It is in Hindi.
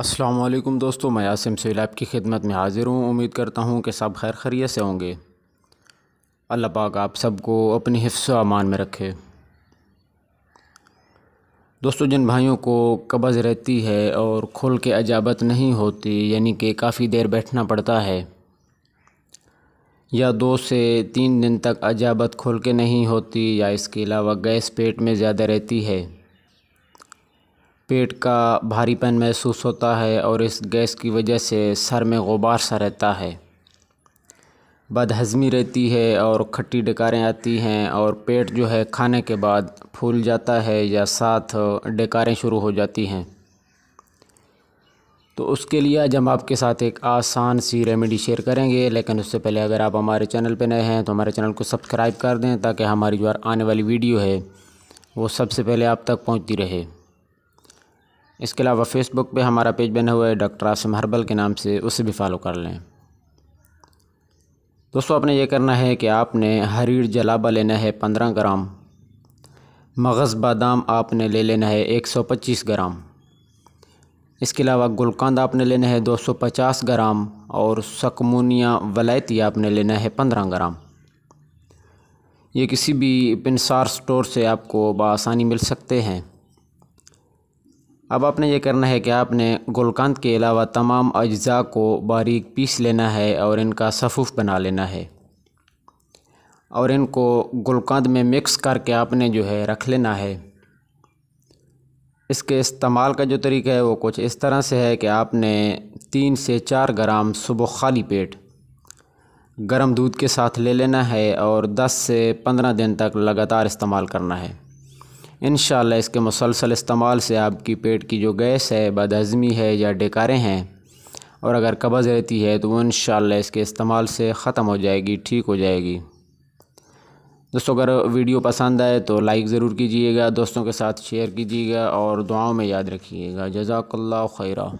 असलम दोस्तों मैं यासिम सोल आपकी खिदमत में हाज़िर हूँ उम्मीद करता हूँ कि सब खैर खरीत से होंगे अल्लाह पाक आप सबको अपनी हिफ्स अमान में रखे दोस्तों जिन भाइयों को कब्ज़ रहती है और खुल के अजाबत नहीं होती यानी कि काफ़ी देर बैठना पड़ता है या दो से तीन दिन तक अजाबत खुल के नहीं होती या इसके अलावा गैस पेट में ज़्यादा रहती है पेट का भारीपन महसूस होता है और इस गैस की वजह से सर में गुबार सा रहता है बदहज़मी रहती है और खट्टी डकारें आती हैं और पेट जो है खाने के बाद फूल जाता है या साथ डकारें शुरू हो जाती हैं तो उसके लिए आज हम आपके साथ एक आसान सी रेमेडी शेयर करेंगे लेकिन उससे पहले अगर आप हमारे चैनल पर नए हैं तो हमारे चैनल को सब्सक्राइब कर दें ताकि हमारी जो आने वाली वीडियो है वो सबसे पहले आप तक पहुँचती रहे इसके अलावा फेसबुक पे हमारा पेज बना हुआ है डॉक्टर आसम हर्बल के नाम से उसे भी फॉलो कर लें दोस्तों आपने ये करना है कि आपने हरीर जलाबा लेना है पंद्रह ग्राम मगज़ बादाम आपने ले लेना है एक सौ पच्चीस ग्राम इसके अलावा गुलकंद आपने लेना है दो सौ पचास ग्राम और सकमोनिया वलायती आपने लेना है पंद्रह ग्राम ये किसी भी पिनसार स्टोर से आपको बसानी मिल सकते हैं अब आपने ये करना है कि आपने गुलकंद के अलावा तमाम अज्जा को बारीक पीस लेना है और इनका सफ़ूफ़ बना लेना है और इनको गुलकंद में मिक्स करके आपने जो है रख लेना है इसके इस्तेमाल का जो तरीका है वो कुछ इस तरह से है कि आपने तीन से चार ग्राम सुबह खाली पेट गर्म दूध के साथ ले लेना है और 10 से 15 दिन तक लगातार इस्तेमाल करना है इन इसके मुसलसल इस्तेमाल से आपकी पेट की जो गैस है बदहज़मी है या डेकारें हैं और अगर कब्ज़ रहती है तो वो इन इसके इस्तेमाल से ख़त्म हो जाएगी ठीक हो जाएगी दोस्तों अगर वीडियो पसंद आए तो लाइक ज़रूर कीजिएगा दोस्तों के साथ शेयर कीजिएगा और दुआओं में याद रखिएगा जजाकल्ला खैरा